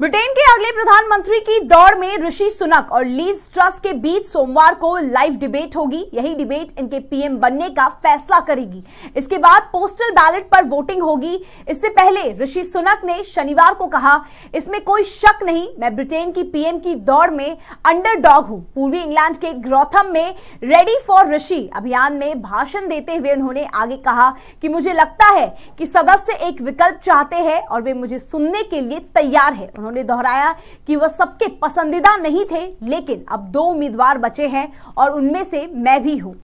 Britain के अगले प्रधानमंत्री की दौड़ में ऋषि सुनक और लीज ट्रस्ट के बीच सोमवार को लाइव डिबेट होगी यही डिबेट इनके पीएम बनने का फैसला करेगी इसके बाद पोस्टल बैलेट पर वोटिंग होगी इससे पहले ऋषि सुनक ने शनिवार को कहा इसमें कोई शक नहीं मैं ब्रिटेन की पीएम की दौड़ में अंडर डॉग हूं पूर्वी इंग्लैंड के ग्रोथम में रेडी फॉर ऋषि अभियान में भाषण देते हुए उन्होंने आगे कहा कि मुझे लगता है कि सदस्य एक विकल्प चाहते हैं और वे मुझे सुनने के लिए तैयार है उन्होंने दोहराया कि वह सबके पसंदीदा नहीं थे लेकिन अब दो उम्मीदवार बचे हैं और उनमें से मैं भी हूं